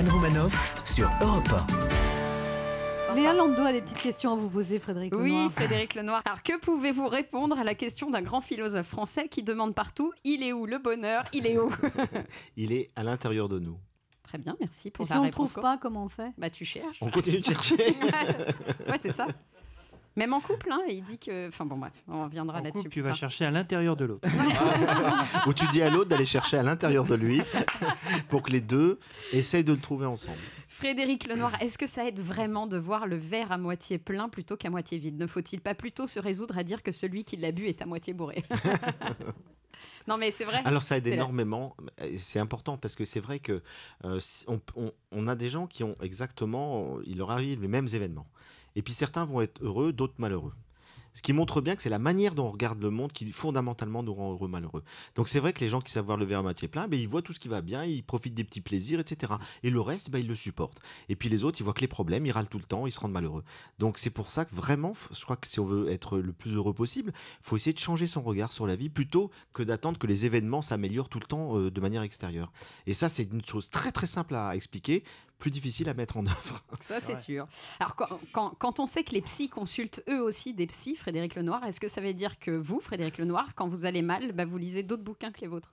Anne Romanoff sur Europe 1. Léa Lando a des petites questions à vous poser, Frédéric oui, Lenoir. Oui, Frédéric Lenoir. Alors, que pouvez-vous répondre à la question d'un grand philosophe français qui demande partout Il est où le bonheur Il est où Il est à l'intérieur de nous. Très bien, merci pour Et si on ne trouve pas, comment on fait Bah, tu cherches. On continue de chercher. ouais c'est ça. Même en couple, hein, il dit que. Enfin bon, bref, on reviendra là-dessus. Tu vas chercher à l'intérieur de l'autre. Ou tu dis à l'autre d'aller chercher à l'intérieur de lui pour que les deux essayent de le trouver ensemble. Frédéric Lenoir, est-ce que ça aide vraiment de voir le verre à moitié plein plutôt qu'à moitié vide Ne faut-il pas plutôt se résoudre à dire que celui qui l'a bu est à moitié bourré Non mais c'est vrai. Alors ça aide énormément, c'est important parce que c'est vrai que euh, on, a des gens qui ont exactement, il leur arrive les mêmes événements. Et puis certains vont être heureux, d'autres malheureux. Ce qui montre bien que c'est la manière dont on regarde le monde qui fondamentalement nous rend heureux, malheureux. Donc c'est vrai que les gens qui savent voir le verre à moitié plein, ben, ils voient tout ce qui va bien, ils profitent des petits plaisirs, etc. Et le reste, ben, ils le supportent. Et puis les autres, ils voient que les problèmes, ils râlent tout le temps, ils se rendent malheureux. Donc c'est pour ça que vraiment, je crois que si on veut être le plus heureux possible, faut essayer de changer son regard sur la vie plutôt que d'attendre que les événements s'améliorent tout le temps euh, de manière extérieure. Et ça, c'est une chose très très simple à expliquer plus difficile à mettre en œuvre. Ça, c'est sûr. Alors, quand, on sait que les psys consultent eux aussi des psys, Frédéric Lenoir, est-ce que ça veut dire que vous, Frédéric Lenoir, quand vous allez mal, bah, vous lisez d'autres bouquins que les vôtres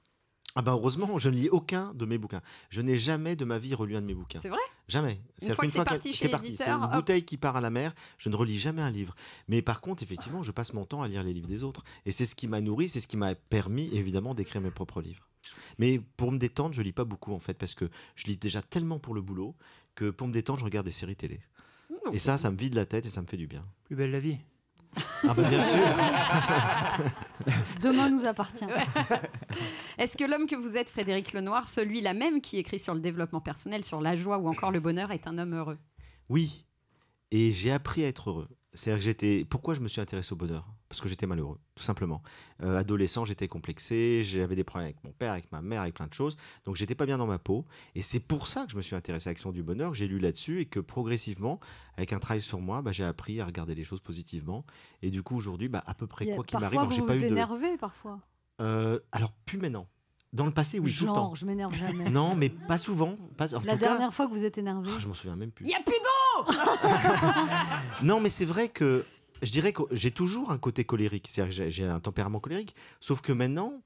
ah ben heureusement, je ne lis aucun de mes bouquins. Je n'ai jamais de ma vie relu un de mes bouquins. C'est vrai Jamais. Une fois c'est parti parti. C'est une bouteille qui part à la mer, je ne relis jamais un livre. Mais par contre, effectivement, je passe mon temps à lire les livres des autres. Et c'est ce qui m'a nourri, c'est ce qui m'a permis, évidemment, d'écrire mes propres livres. Mais pour me détendre, je lis pas beaucoup en fait, parce que je lis déjà tellement pour le boulot que pour me détendre, je regarde des séries télé. Mmh, et ça, ça me vide la tête et ça me fait du bien. Plus belle la vie. Ah bah, bien sûr. Demain nous appartient. Est-ce que l'homme que vous êtes, Frédéric Lenoir, celui-là même qui écrit sur le développement personnel, sur la joie ou encore le bonheur, est un homme heureux Oui. Et j'ai appris à être heureux. cest à que j'étais. Pourquoi je me suis intéressé au bonheur parce que j'étais malheureux, tout simplement. Euh, adolescent, j'étais complexé, j'avais des problèmes avec mon père, avec ma mère, avec plein de choses, donc j'étais pas bien dans ma peau. Et c'est pour ça que je me suis intéressé à l'action du Bonheur, j'ai lu là-dessus et que progressivement, avec un travail sur moi, bah, j'ai appris à regarder les choses positivement. Et du coup, aujourd'hui, bah, à peu près quoi qu'il m'arrive, j'ai pas eu de. énervé parfois. Euh, alors, plus maintenant. Dans le passé, oui, tout le temps. je m'énerve jamais. Non, mais pas souvent. Pas... En la dernière fois que vous êtes énervé. Oh, je m'en souviens même plus. Il y a plus d'eau Non, mais c'est vrai que je dirais que j'ai toujours un côté colérique. c'est-à-dire J'ai un tempérament colérique. Sauf que maintenant,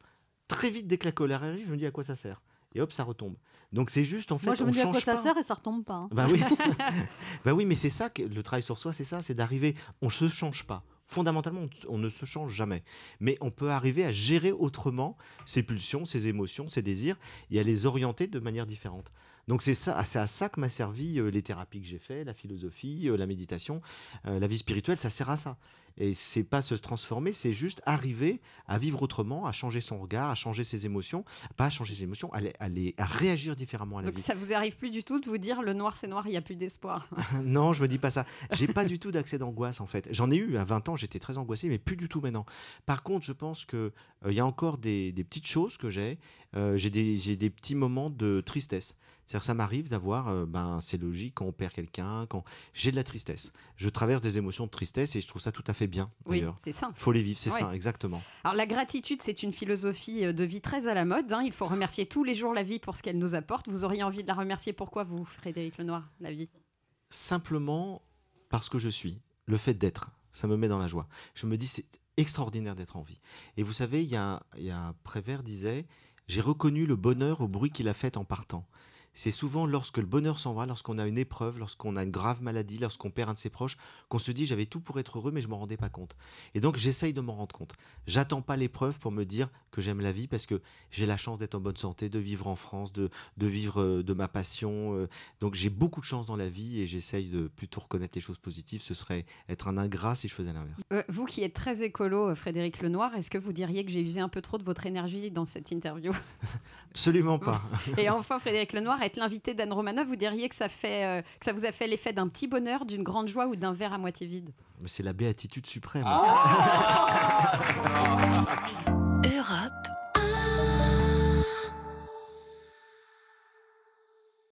très vite, dès que la colère arrive, je me dis à quoi ça sert et hop, ça retombe. Donc c'est juste en fait. Moi je me dis à quoi ça sert et ça retombe pas. Ben oui. mais c'est ça que le travail sur soi, c'est ça, c'est d'arriver. On ne se change pas. Fondamentalement, on ne se change jamais. Mais on peut arriver à gérer autrement ses pulsions, ses émotions, ses désirs et à les orienter de manière différente. Donc c'est ça, à ça que m'a servi euh, les thérapies que j'ai fait, la philosophie, euh, la méditation, euh, la vie spirituelle, ça sert à ça. Et c'est pas se transformer, c'est juste arriver à vivre autrement, à changer son regard, à changer ses émotions, pas à changer ses émotions, à, réagir différemment à la Donc ça ça vous arrive plus du tout de vous dire le noir c'est noir, il n'y a plus d'espoir. non, je me dis pas ça. J'ai pas du tout d'accès d'angoisse en fait. J'en ai eu à 20 ans, j'étais très angoissé, mais plus du tout maintenant. Par contre, je pense que il y a encore des, petites choses que j'ai. j'ai des, des petits moments de tristesse cest ça m'arrive d'avoir, euh, ben, c'est logique, quand on perd quelqu'un, quand j'ai de la tristesse. Je traverse des émotions de tristesse et je trouve ça tout à fait bien. Oui, c'est ça. faut les vivre, c'est ça, exactement. Alors, la gratitude, c'est une philosophie euh, de vie très à la mode. Hein. Il faut remercier tous les jours la vie pour ce qu'elle nous apporte. Vous auriez envie de la remercier pourquoi, vous, Frédéric Lenoir, la vie Simplement parce que je suis. Le fait d'être, ça me met dans la joie. Je me dis, c'est extraordinaire d'être en vie. Et vous savez, il y a, un y a Prévert disait, j'ai reconnu le bonheur au bruit qu'il a fait en partant c'est souvent lorsque le bonheur s'en va, lorsqu'on a une épreuve, lorsqu'on a une grave maladie, lorsqu'on perd un de ses proches, qu'on se dit j'avais tout pour être heureux mais je m'en rendais pas compte. Et donc j'essaye de m'en rendre compte. J'attends pas l'épreuve pour me dire que j'aime la vie parce que j'ai la chance d'être en bonne santé, de vivre en France, de, vivre euh, de ma passion. Euh. Donc j'ai beaucoup de chance dans la vie et j'essaye de plutôt reconnaître les choses positives. Ce serait être un ingrat si je faisais l'inverse. Euh, vous qui êtes très écolo, Frédéric Lenoir, est-ce que vous diriez que j'ai usé un peu trop de votre énergie dans cette interview Absolument pas. et enfin Frédéric Lenoir, être l'invité d'Anne Romanov, vous diriez que ça, fait, euh, ça vous a fait l'effet d'un petit bonheur, d'une grande joie ou d'un verre à moitié vide Mais c'est la béatitude suprême. Ah Europe